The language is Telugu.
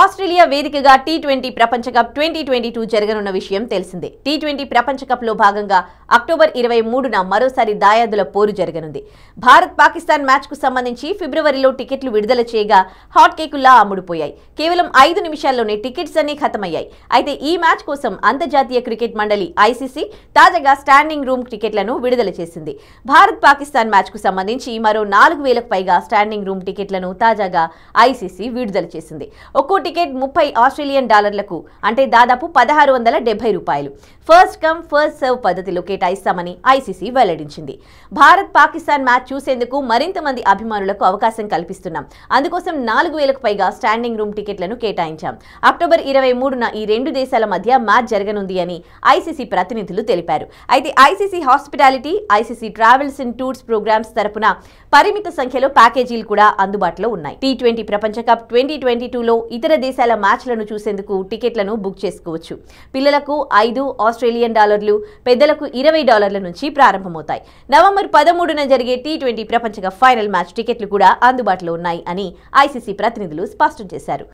ఆస్ట్రేలియా వేదికగా టీ ట్వంటీ ప్రపంచ కప్ ట్వంటీ ట్వంటీ టూ జరగనున్న విషయం తెలిసిందే టీ ట్వంటీ ప్రపంచ కప్ లో భాగంగా అక్టోబర్ ఇరవై మూడున మరోసారి దాయాదుల పోరు జరగనుంది భారత్ పాకిస్తాన్ మ్యాచ్ కు సంబంధించి ఫిబ్రవరిలో టికెట్లు విడుదల చేయగా హాట్ కేకుల్లా అమ్ముడుపోయాయి కేవలం ఐదు నిమిషాల్లోనే టికెట్స్ అన్ని ఖతమయ్యాయి అయితే ఈ మ్యాచ్ కోసం అంతర్జాతీయ క్రికెట్ మండలి ఐసీసీ తాజాగా స్టాండింగ్ రూమ్ టికెట్లను విడుదల చేసింది భారత్ పాకిస్తాన్ మ్యాచ్ కు సంబంధించి మరో నాలుగు వేలకు పైగా స్టాండింగ్ రూమ్ టికెట్లను తాజాగా ఐసీసీ విడుదల చేసింది ఒక్కో టికెట్ ముప్పై ఆస్ట్రేలియన్ డాలర్లకు అంటే దాదాపు పదహారు వందల డెబ్బై రూపాయలు ఫస్ట్ కమ్ ఫస్ట్ సర్వ్ పద్ధతిలో కేటాయిస్తామని ఐసీసీ వెల్లడించింది భారత్ పాకిస్తాన్ మ్యాచ్ చూసేందుకు మరింత మంది అభిమానులకు అవకాశం కల్పిస్తున్నాం అందుకోసం నాలుగు వేలకు పైగా స్టాండింగ్ రూమ్ టికెట్లను కేటాయించాం అక్టోబర్ ఇరవై మూడున ఈ రెండు దేశాల మధ్య మ్యాచ్ జరగనుంది అని ఐసీసీ ప్రతినిధులు తెలిపారు అయితే ICC hospitality ICC travels and tours programmes తరపున పరిమిత సంఖ్యలో ప్యాకేజీలు కూడా అందుబాటులో ఉన్నాయి టీ ట్వంటీ ప్రపంచ కప్ ట్వంటీ ట్వంటీ టూలో ఇతర ఇతర దేశాల మ్యాచ్లను చూసేందుకు టికెట్లను బుక్ చేసుకోవచ్చు పిల్లలకు ఐదు ఆస్ట్రేలియన్ డాలర్లు పెద్దలకు ఇరవై డాలర్ల నుంచి ప్రారంభమవుతాయి నవంబర్ పదమూడున జరిగే టీ ట్వంటీ ప్రపంచ ఫైనల్ మ్యాచ్ టికెట్లు కూడా అందుబాటులో ఉన్నాయి అని ఐసీసీ ప్రతినిధులు స్పష్టం చేశారు